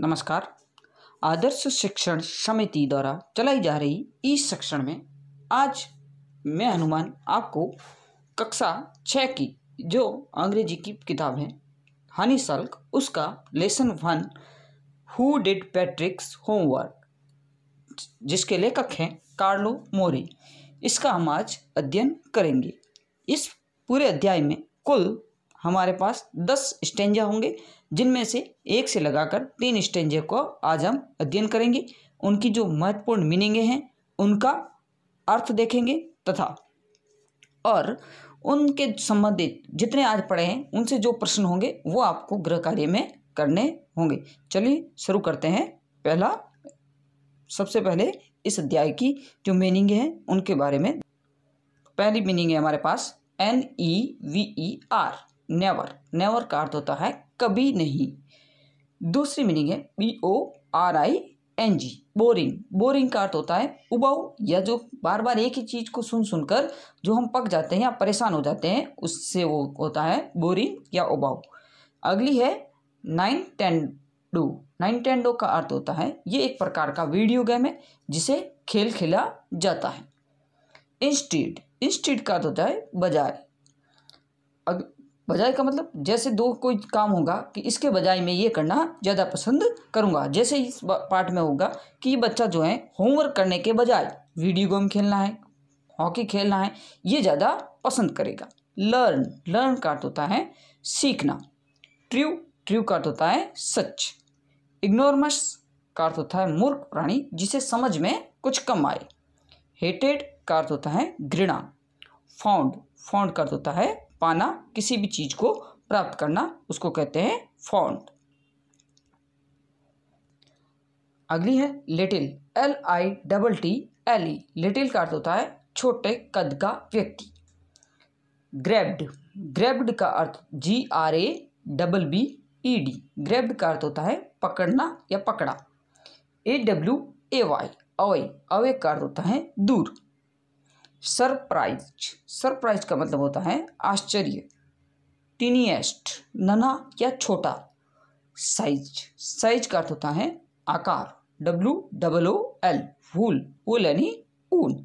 नमस्कार आदर्श शिक्षण समिति द्वारा चलाई जा रही ई शिक्षण में आज मैं हनुमान आपको कक्षा छः की जो अंग्रेजी की किताब है हनी सल्क उसका lesson one who did Patrick's homework जिसके लेखक हैं कार्लो मोरी इसका हम आज अध्ययन करेंगे इस पूरे अध्याय में कुल हमारे पास दस स्टेंजा होंगे जिनमें से एक से लगाकर तीन स्टेंजे को आज हम अध्ययन करेंगे उनकी जो महत्वपूर्ण मीनिंगे हैं उनका अर्थ देखेंगे तथा और उनके संबंधित जितने आज पढ़े हैं उनसे जो प्रश्न होंगे वो आपको गृह कार्य में करने होंगे चलिए शुरू करते हैं पहला सबसे पहले इस अध्याय की जो मीनिंग है उनके बारे में पहली मीनिंग है हमारे पास N E V E R never never का अर्थ होता है कभी नहीं दूसरी मीनिंग है B O R I N G boring boring का अर्थ होता है उबाऊ या जो बार बार एक ही चीज़ को सुन सुनकर जो हम पक जाते हैं या परेशान हो जाते हैं उससे वो होता है बोरिंग या उबाऊ अगली है नाइन टेन नाइन टेन डो का अर्थ होता है ये एक प्रकार का वीडियो गेम है जिसे खेल खेला जाता है इंस्टीट इंस्टीट का अर्थ होता है बाजार अग बजाय का मतलब जैसे दो कोई काम होगा कि इसके बजाय मैं ये करना ज़्यादा पसंद करूँगा जैसे इस पार्ट में होगा कि बच्चा जो है होमवर्क करने के बजाय वीडियो गेम खेलना है हॉकी खेलना है ये ज़्यादा पसंद करेगा लर्न लर्न का अर्थ होता है सीखना ट्रू ट्रू का अर्थ होता है सच इग्नोरमस का अर्थ होता है मूर्ख प्राणी जिसे समझ में कुछ कम आए हेटेड का अर्थ होता है घृणा फाउंड फाउंड का अर्थ होता है पाना किसी भी चीज़ को प्राप्त करना उसको कहते हैं फॉन्ट अगली है little L I double T L E little का अर्थ होता है छोटे कद का व्यक्ति ग्रेब्ड ग्रेब्ड का अर्थ G R A double B E D grabbed का अर्थ होता है पकड़ना या पकड़ा A W A Y away away का अर्थ होता है दूर सरप्राइज सरप्राइज का मतलब होता है आश्चर्य टीनिएस्ट नन्हा या छोटा साइज साइज का अर्थ होता है आकार W double O L wool wool यानी ऊन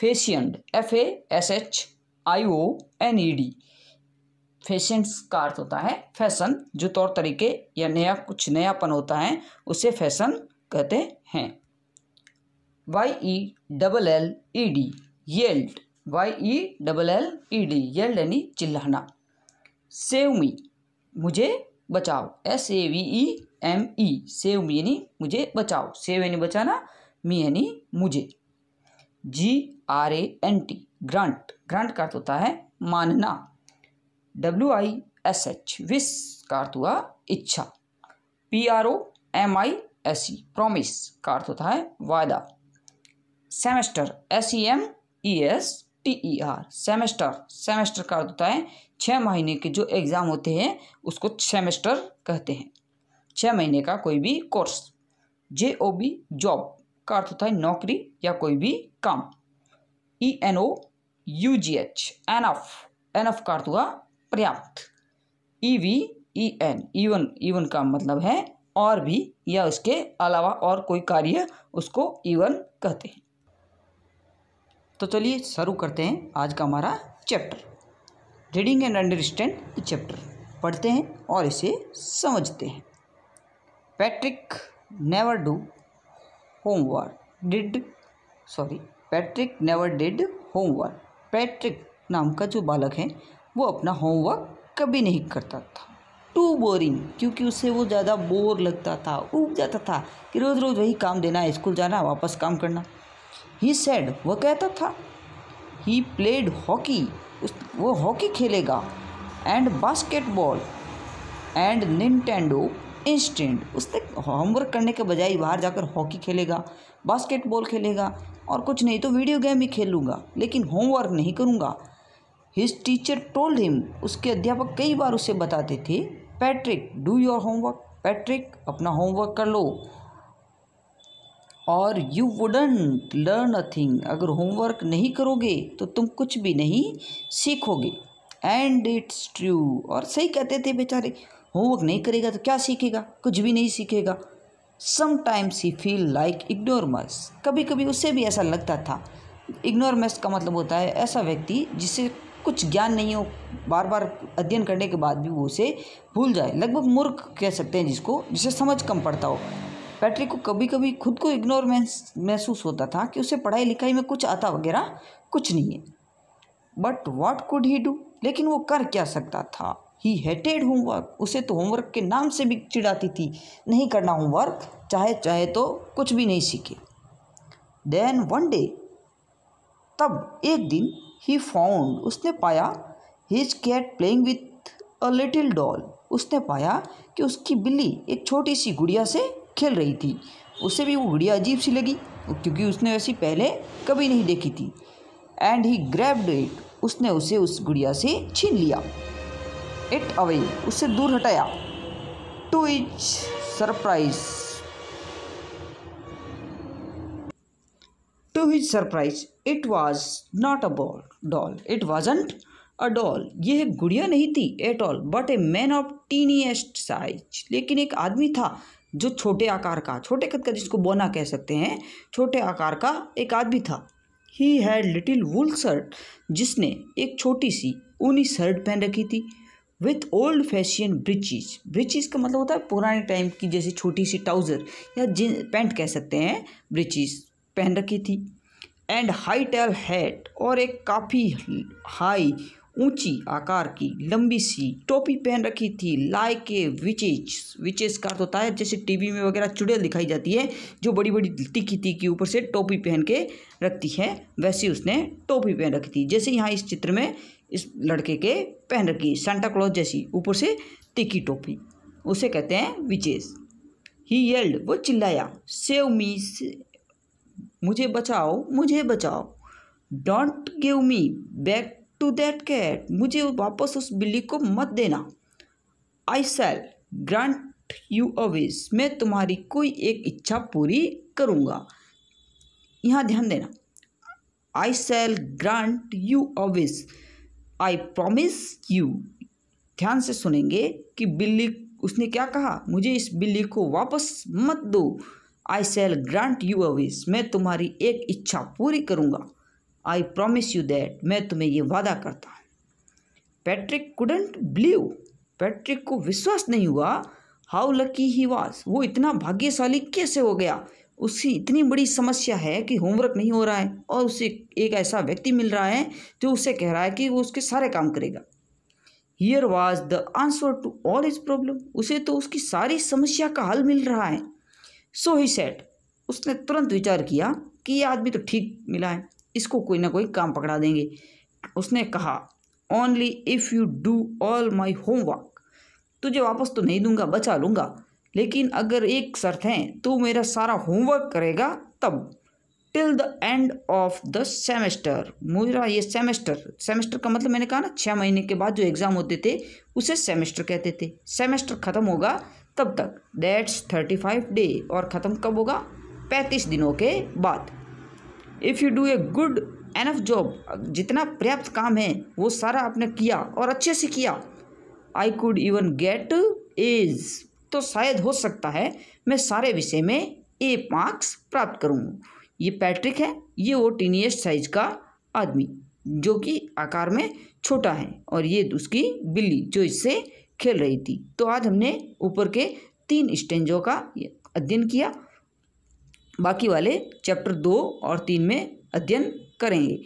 fashioned F A S H I O N E D fashions का अर्थ होता है फैशन जो तौर तरीके या नया कुछ नयापन होता है उसे फैशन कहते हैं Y E double L E D yelled Y E double L E D yelled यानी चिल्लाना सेव मी मुझे बचाओ S A V E M E save me यानी मुझे बचाओ सेव यानी बचाना मी यानी मुझे G R A N T grant grant का अर्थ होता है मानना डब्ल्यू आई एस एच विस का अर्थ हुआ इच्छा P R O M I S E promise का अर्थ होता है वायदा semester S E M E S T E R semester semester का होता है छः महीने के जो एग्ज़ाम होते हैं उसको सेमेस्टर कहते हैं छः महीने का कोई भी course J O B job का अर्थ होता है नौकरी या कोई भी काम E N O U G H enough enough का अर्थ हुआ पर्याप्त E V E N even even का मतलब है और भी या उसके अलावा और कोई कार्य उसको ईवन कहते हैं तो चलिए शुरू करते हैं आज का हमारा chapter reading and understand the chapter पढ़ते हैं और इसे समझते हैं Patrick never do homework did sorry Patrick never did homework Patrick नाम का जो बालक है वो अपना होमवर्क कभी नहीं करता था टू बोरिंग क्योंकि उससे वो ज़्यादा बोर लगता था उग जाता था कि रोज़ रोज़ वही काम देना स्कूल जाना वापस काम करना ही सेड वह कहता था ही प्लेड हॉकी उस वो हॉकी खेलेगा and basketball and Nintendo instead उसने होमवर्क करने के बजाय बाहर जाकर हॉकी खेलेगा बास्केटबॉल खेलेगा और कुछ नहीं तो वीडियो गेम ही खेलूँगा लेकिन होमवर्क नहीं करूँगा हिज टीचर टोल्ड हिम उसके अध्यापक कई बार उसे बताते थे Patrick do your homework Patrick अपना होमवर्क कर लो और you wouldn't learn a thing अगर होमवर्क नहीं करोगे तो तुम कुछ भी नहीं सीखोगे एंड इट्स ट्रू और सही कहते थे बेचारे होमवर्क नहीं करेगा तो क्या सीखेगा कुछ भी नहीं सीखेगा sometimes he feel like ignoramus कभी कभी उसे भी ऐसा लगता था इग्नोरमस का मतलब होता है ऐसा व्यक्ति जिसे कुछ ज्ञान नहीं हो बार बार अध्ययन करने के बाद भी वो उसे भूल जाए लगभग मूर्ख कह सकते हैं जिसको जिसे समझ कम पड़ता हो पैट्रिक को कभी कभी खुद को इग्नोर महसूस होता था कि उसे पढ़ाई लिखाई में कुछ आता वगैरह कुछ नहीं है but what could he do लेकिन वो कर क्या सकता था ही हेटेड होमवर्क उसे तो होमवर्क के नाम से भी चिढ़ाती थी नहीं करना होमवर्क चाहे चाहे तो कुछ भी नहीं सीखे देन वन डे तब एक दिन ही फाउंड उसने पाया his cat playing with a little doll उसने पाया कि उसकी बिल्ली एक छोटी सी गुड़िया से खेल रही थी उसे भी वो गुड़िया अजीब सी लगी क्योंकि उसने वैसी पहले कभी नहीं देखी थी एंड ही ग्रैब्ड इट उसने उसे उस गुड़िया से छीन लिया इट अवे उससे दूर हटाया to each surprise to his surprise it was not a ball doll it wasn't a doll यह गुड़िया नहीं थी at all but a man of tiniest size लेकिन एक आदमी था जो छोटे आकार का छोटे कद का जिसको बोना कह सकते हैं छोटे आकार का एक आदमी था he had little wool shirt जिसने एक छोटी सी ऊनी शर्ट पहन रखी थी with old fashion breeches breeches का मतलब होता है पुराने टाइम की जैसी छोटी सी ट्राउज़र या जिन पैंट कह सकते हैं ब्रिचिज पहन रखी थी एंड हाई टेल हैट और एक काफ़ी हाई ऊंची आकार की लंबी सी टोपी पहन रखी थी लाए के विचेज विचेज का अर्थ तो होता है जैसे टीवी में वगैरह चुड़ैल दिखाई जाती है जो बड़ी बड़ी तिखी तीखी ऊपर से टोपी पहन के रखती है वैसी उसने टोपी पहन रखी थी जैसे यहाँ इस चित्र में इस लड़के के पहन रखी सेंटा क्लॉज जैसी ऊपर से तिकी टोपी उसे कहते हैं विचेज ही येल्ड वो चिल्लाया सेव मी से, मुझे बचाओ मुझे बचाओ don't give me back to that cat मुझे वापस उस बिल्ली को मत देना I shall grant you a wish मैं तुम्हारी कोई एक इच्छा पूरी करूँगा यहाँ ध्यान देना I shall grant you a wish I promise you ध्यान से सुनेंगे कि बिल्ली उसने क्या कहा मुझे इस बिल्ली को वापस मत दो I shall grant you a wish मैं तुम्हारी एक इच्छा पूरी करूँगा आई प्रोमिस यू दैट मैं तुम्हें ये वादा करता हूँ पैट्रिक कुडंट बिलीव पैट्रिक को विश्वास नहीं हुआ हाउ लकी ही वाज वो इतना भाग्यशाली कैसे हो गया उसकी इतनी बड़ी समस्या है कि होमवर्क नहीं हो रहा है और उसे एक ऐसा व्यक्ति मिल रहा है जो उसे कह रहा है कि वो उसके सारे काम करेगा here was the answer to all his problem उसे तो उसकी सारी समस्या का हल मिल रहा है सो ही सेट उसने तुरंत विचार किया कि यह आदमी तो ठीक मिला है इसको कोई ना कोई काम पकड़ा देंगे उसने कहा only if you do all my homework तुझे वापस तो नहीं दूंगा बचा लूँगा लेकिन अगर एक शर्त है तो मेरा सारा होमवर्क करेगा तब till the end of the semester मेरा ये सेमेस्टर सेमेस्टर का मतलब मैंने कहा ना छः महीने के बाद जो एग्ज़ाम होते थे उसे सेमेस्टर कहते थे सेमेस्टर ख़त्म होगा तब तक दैट्स थर्टी फाइव डे और ख़त्म कब होगा पैंतीस दिनों के बाद if you do a good enough job जितना पर्याप्त काम है वो सारा आपने किया और अच्छे से किया I could even get A's तो शायद हो सकता है मैं सारे विषय में ए मार्क्स प्राप्त करूँ ये पैट्रिक है ये वो टीनियस्ट साइज का आदमी जो कि आकार में छोटा है और ये उसकी बिल्ली जो इससे खेल रही थी तो आज हमने ऊपर के तीन स्टेंजों का अध्ययन किया बाकी वाले चैप्टर दो और तीन में अध्ययन करेंगे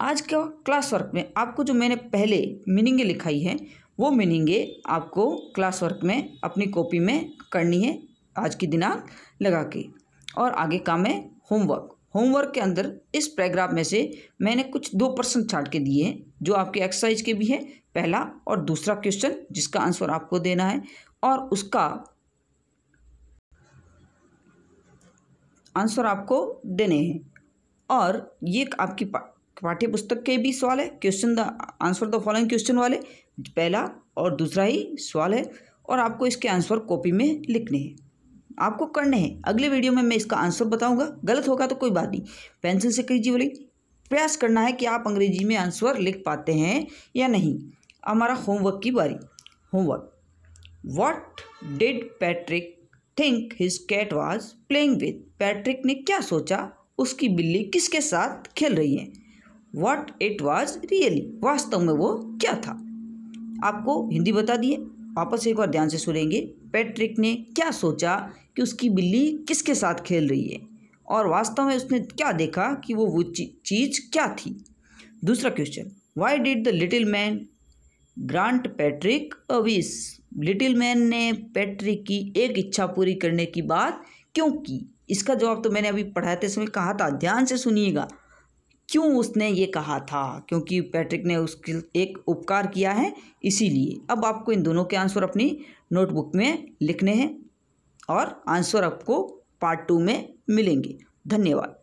आज का क्लास वर्क में आपको जो मैंने पहले मीनिंगे लिखाई हैं वो मीनिंगे आपको क्लास वर्क में अपनी कॉपी में करनी है आज की दिनांक लगा के और आगे काम है होमवर्क होमवर्क के अंदर इस पैराग्राफ में से मैंने कुछ दो प्रश्न छाट के दिए हैं जो आपके एक्सरसाइज के भी हैं पहला और दूसरा क्वेश्चन जिसका आंसर आपको देना है और उसका आंसर आपको देने हैं और ये आपकी पाठ्य पुस्तक के भी सवाल है question the answer the following question वाले पहला और दूसरा ही सवाल है और आपको इसके आंसर कॉपी में लिखने हैं आपको करने हैं अगले वीडियो में मैं इसका आंसर बताऊंगा गलत होगा तो कोई बात नहीं पेंसिल से कीजिए बोले प्रयास करना है कि आप अंग्रेजी में आंसर लिख पाते हैं या नहीं हमारा होमवर्क की बारी homework what did Patrick think his cat was playing with Patrick ने क्या सोचा उसकी बिल्ली किसके साथ खेल रही है वॉट इट वॉज रियली वास्तव में वो क्या था आपको हिंदी बता दिए वापस एक बार ध्यान से सुनेंगे पैट्रिक ने क्या सोचा कि उसकी बिल्ली किसके साथ खेल रही है और वास्तव में उसने क्या देखा कि वो वो चीज़ क्या थी दूसरा question why did the little man grant Patrick a wish little man ने पैट्रिक की एक इच्छा पूरी करने की बात क्यों की इसका जवाब तो मैंने अभी पढ़ाते समय कहा था ध्यान से सुनिएगा क्यों उसने ये कहा था क्योंकि पैट्रिक ने उसके एक उपकार किया है इसीलिए अब आपको इन दोनों के आंसर अपनी नोटबुक में लिखने हैं और आंसर आपको पार्ट टू में मिलेंगे धन्यवाद